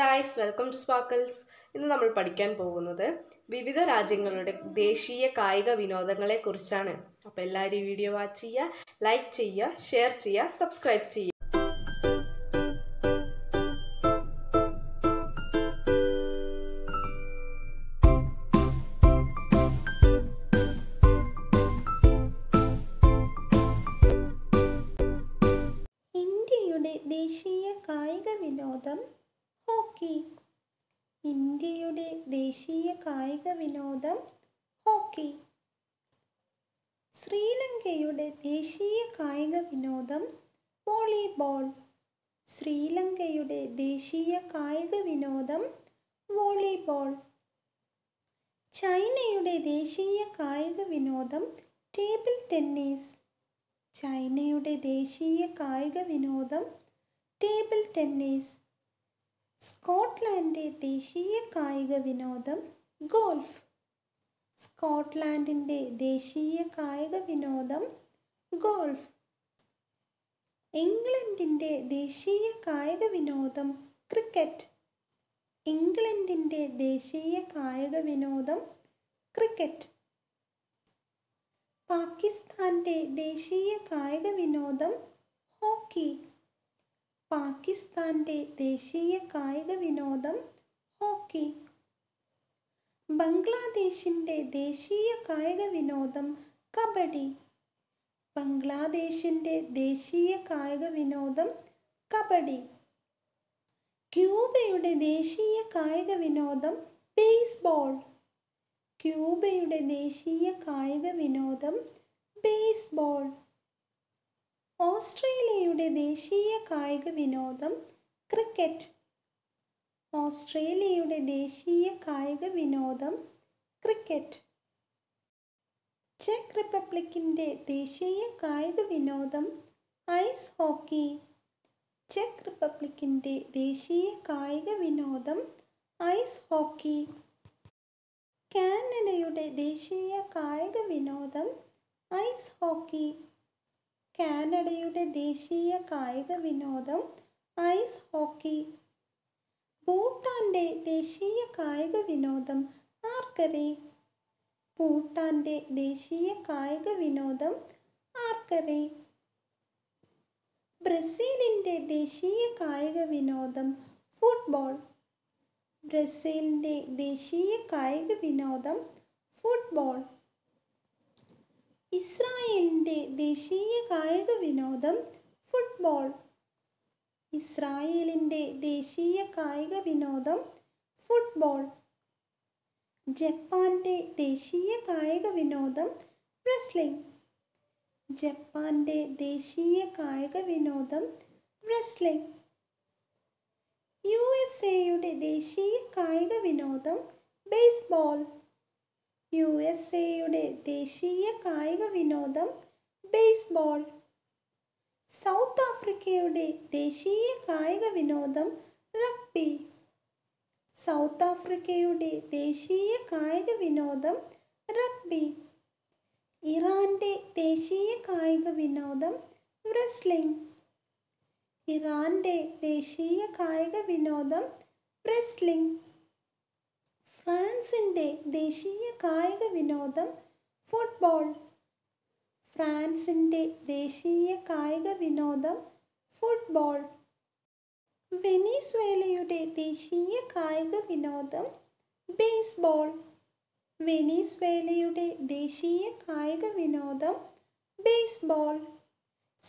guys welcome to sparkles ഇന്ന് നമ്മൾ പഠിക്കാൻ പോകുന്നത് വിവിധ രാജ്യങ്ങളുടെ ദേശീയ കായിക വിനോദങ്ങളെക്കുറിച്ചാണ് അപ്പോൾ എല്ലാവരും വീഡിയോ വാച്ച് ചെയ്യുക ലൈക്ക് ചെയ്യുക ഷെയർ ചെയ്യുക സബ്സ്ക്രൈബ് ചെയ്യുക ദേശീയ കായിക വിനോദം ഹോക്കി ഇന്ത്യയുടെ ദേശീയ കായിക വിനോദം ഹോക്കി ശ്രീലങ്കയുടെ ദേശീയ കായിക വിനോദം വോളിബോൾ ശ്രീലങ്കയുടെ ദേശീയ കായിക വിനോദം വോളിബോൾ ചൈനയുടെ ദേശീയ കായിക വിനോദം ടേബിൾ ടെന്നീസ് ചൈനയുടെ ദേശീയ കായിക വിനോദം ടേബിൾ ടെന്നീസ് സ്കോട്ട്ലാൻഡിൻ്റെ ദേശീയ കായിക വിനോദം ഗോൾഫ് സ്കോട്ട്ലാൻഡിൻ്റെ ദേശീയ കായിക വിനോദം ഗോൾഫ് ഇംഗ്ലണ്ടിൻ്റെ ദേശീയ കായിക വിനോദം ക്രിക്കറ്റ് ഇംഗ്ലണ്ടിൻ്റെ ദേശീയ കായിക വിനോദം ക്രിക്കറ്റ് പാകിസ്ഥാൻ്റെ ദേശീയ കായിക വിനോദം ഹോക്കി പാകിസ്ഥാൻ്റെ ദേശീയ കായിക വിനോദം ഹോക്കി ബംഗ്ലാദേശിൻ്റെ ദേശീയ കായിക വിനോദം കബഡി ബംഗ്ലാദേശിൻ്റെ ദേശീയ കായിക വിനോദം കബഡി ക്യൂബയുടെ ദേശീയ കായിക വിനോദം ബേസ്ബോൾ ക്യൂബയുടെ ദേശീയ കായിക വിനോദം ബേസ്ബോൾ ഓസ്ട്രേലിയയുടെ ദേശീയ കായിക വിനോദം ക്രിക്കറ്റ് ഓസ്ട്രേലിയയുടെ ദേശീയ കായിക വിനോദം ക്രിക്കറ്റ് ചെക്ക് റിപ്പബ്ലിക്കിൻ്റെ ദേശീയ കായിക വിനോദം ഐസ് ഹോക്കി ചെക്ക് റിപ്പബ്ലിക്കിൻ്റെ ദേശീയ കായിക വിനോദം ഐസ് ഹോക്കി കാനഡയുടെ ദേശീയ കായിക വിനോദം ഐസ് ഹോക്കി കാനഡയുടെ ദേശീയ കായിക വിനോദം ഐസ് ഹോക്കി ഭൂട്ടാൻ്റെ ദേശീയ കായിക വിനോദം ആർക്കറി ഭൂട്ടാൻ്റെ ദേശീയ കായിക വിനോദം ആർക്കറി ബ്രസീലിൻ്റെ ദേശീയ കായിക വിനോദം ഫുട്ബോൾ ബ്രസീലിൻ്റെ ദേശീയ കായിക വിനോദം ഫുട്ബോൾ ഇസ്രായേൽ എൻ്റെ ദേശീയ കായിക വിനോദം ഫുട്ബോൾ ഇസ്രായേലിൻ്റെ ദേശീയ കായിക വിനോദം ഫുട്ബോൾ ജപ്പാൻ്റെ ദേശീയ കായിക വിനോദം റെസ്ലിംഗ് ജപ്പാൻ്റെ ദേശീയ കായിക വിനോദം റെസ്ലിംഗ് യു എസ് എയുടെ ദേശീയ കായിക വിനോദം ബേസ്ബോൾ യു എസ് എയുടെ ദേശീയ കായിക വിനോദം ബേസ്ബോൾ സൗത്ത് ആഫ്രിക്കയുടെ ദേശീയ കായിക വിനോദം റഗ്ബി സൗത്ത് ആഫ്രിക്കയുടെ ദേശീയ കായിക വിനോദം റഗ്ബി ഇറാൻ്റെ ദേശീയ കായിക വിനോദം റെസ്ലിംഗ് ഇറാൻ്റെ ദേശീയ കായിക വിനോദം റെസ്ലിംഗ് ഫ്രാൻസിൻ്റെ ദേശീയ കായിക വിനോദം ഫുട്ബോൾ ഫ്രാൻസിൻ്റെ ദേശീയ കായിക വിനോദം ഫുട്ബോൾ വെനീസ്വേലയുടെ ദേശീയ കായിക വിനോദം ബേസ്ബോൾ വെനീസ്വേലയുടെ ദേശീയ കായിക വിനോദം ബേസ്ബോൾ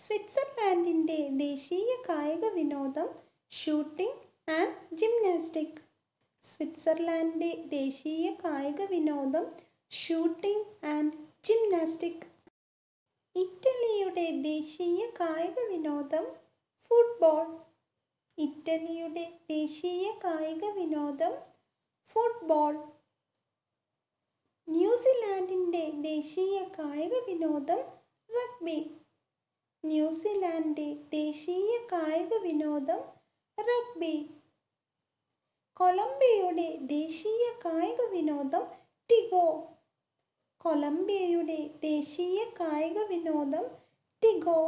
സ്വിറ്റ്സർലാൻഡിൻ്റെ ദേശീയ കായിക വിനോദം ഷൂട്ടിംഗ് ആൻഡ് ജിംനാസ്റ്റിക് സ്വിറ്റ്സർലാൻഡിൻ്റെ ദേശീയ കായിക വിനോദം ഷൂട്ടിംഗ് ആൻഡ് ജിംനാസ്റ്റിക് ഇറ്റലിയുടെ ദേശീയ കായിക വിനോദം ഫുട്ബോൾ ഇറ്റലിയുടെ ദേശീയ കായിക വിനോദം ഫുട്ബോൾ ന്യൂസിലാൻഡിൻ്റെ ദേശീയ കായിക വിനോദം റഗ്ബി ന്യൂസിലാൻഡിൻ്റെ ദേശീയ കായിക വിനോദം റഗ്ബി കൊളംബിയയുടെ ദേശീയ കായിക വിനോദം ടിഗോ കൊളംബിയയുടെ ദേശീയ കായിക വിനോദം ടിഗോ